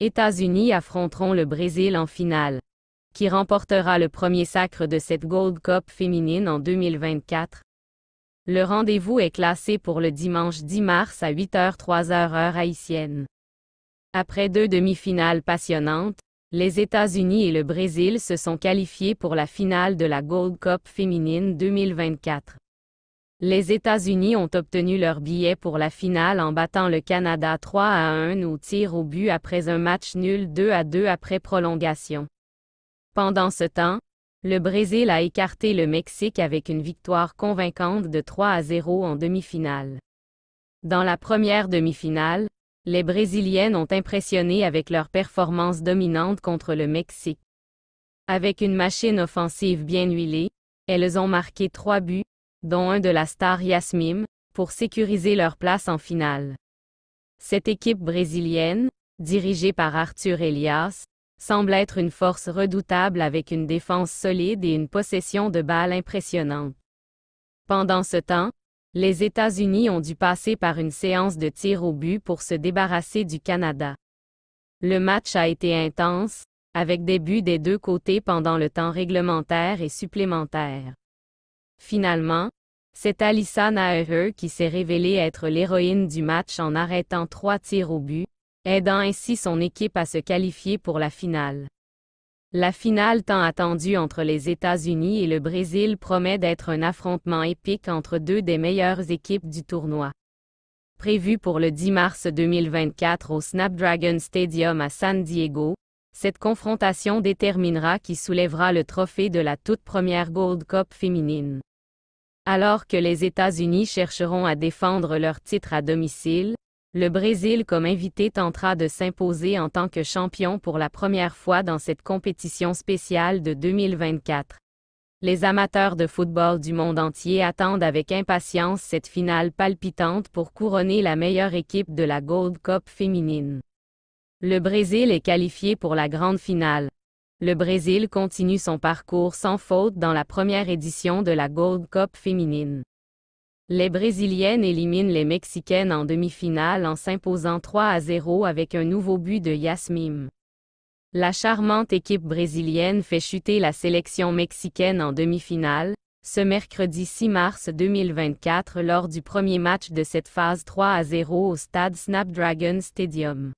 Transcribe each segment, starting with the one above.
États-Unis affronteront le Brésil en finale. Qui remportera le premier sacre de cette Gold Cup féminine en 2024? Le rendez-vous est classé pour le dimanche 10 mars à 8h 3 heure haïtienne. Après deux demi-finales passionnantes, les États-Unis et le Brésil se sont qualifiés pour la finale de la Gold Cup féminine 2024. Les États-Unis ont obtenu leur billet pour la finale en battant le Canada 3 à 1 au tir au but après un match nul 2 à 2 après prolongation. Pendant ce temps, le Brésil a écarté le Mexique avec une victoire convaincante de 3 à 0 en demi-finale. Dans la première demi-finale, les Brésiliennes ont impressionné avec leur performance dominante contre le Mexique. Avec une machine offensive bien huilée, elles ont marqué trois buts, dont un de la star Yasmim, pour sécuriser leur place en finale. Cette équipe brésilienne, dirigée par Arthur Elias, semble être une force redoutable avec une défense solide et une possession de balles impressionnante. Pendant ce temps, les États-Unis ont dû passer par une séance de tir au but pour se débarrasser du Canada. Le match a été intense, avec des buts des deux côtés pendant le temps réglementaire et supplémentaire. Finalement, c'est Alissa Naere qui s'est révélée être l'héroïne du match en arrêtant trois tirs au but, aidant ainsi son équipe à se qualifier pour la finale. La finale tant attendue entre les États-Unis et le Brésil promet d'être un affrontement épique entre deux des meilleures équipes du tournoi. Prévue pour le 10 mars 2024 au Snapdragon Stadium à San Diego, cette confrontation déterminera qui soulèvera le trophée de la toute première Gold Cup féminine. Alors que les États-Unis chercheront à défendre leur titre à domicile, le Brésil comme invité tentera de s'imposer en tant que champion pour la première fois dans cette compétition spéciale de 2024. Les amateurs de football du monde entier attendent avec impatience cette finale palpitante pour couronner la meilleure équipe de la Gold Cup féminine. Le Brésil est qualifié pour la grande finale le Brésil continue son parcours sans faute dans la première édition de la Gold Cup féminine. Les Brésiliennes éliminent les Mexicaines en demi-finale en s'imposant 3 à 0 avec un nouveau but de Yasmim. La charmante équipe brésilienne fait chuter la sélection mexicaine en demi-finale, ce mercredi 6 mars 2024 lors du premier match de cette phase 3 à 0 au stade Snapdragon Stadium.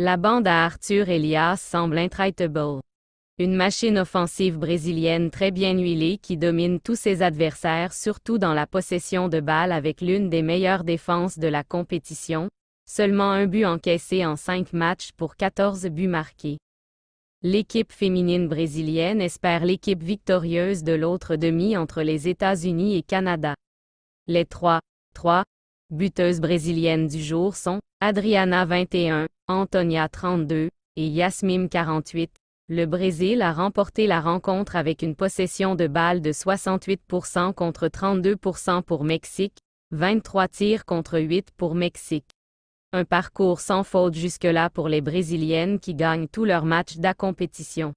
La bande à Arthur Elias semble intraitable. Une machine offensive brésilienne très bien huilée qui domine tous ses adversaires surtout dans la possession de balles avec l'une des meilleures défenses de la compétition, seulement un but encaissé en cinq matchs pour 14 buts marqués. L'équipe féminine brésilienne espère l'équipe victorieuse de l'autre demi entre les États-Unis et Canada. Les trois, trois buteuses brésiliennes du jour sont Adriana 21, Antonia 32 et Yasmim 48, le Brésil a remporté la rencontre avec une possession de balles de 68% contre 32% pour Mexique, 23 tirs contre 8 pour Mexique. Un parcours sans faute jusque-là pour les Brésiliennes qui gagnent tous leurs matchs d'accompétition.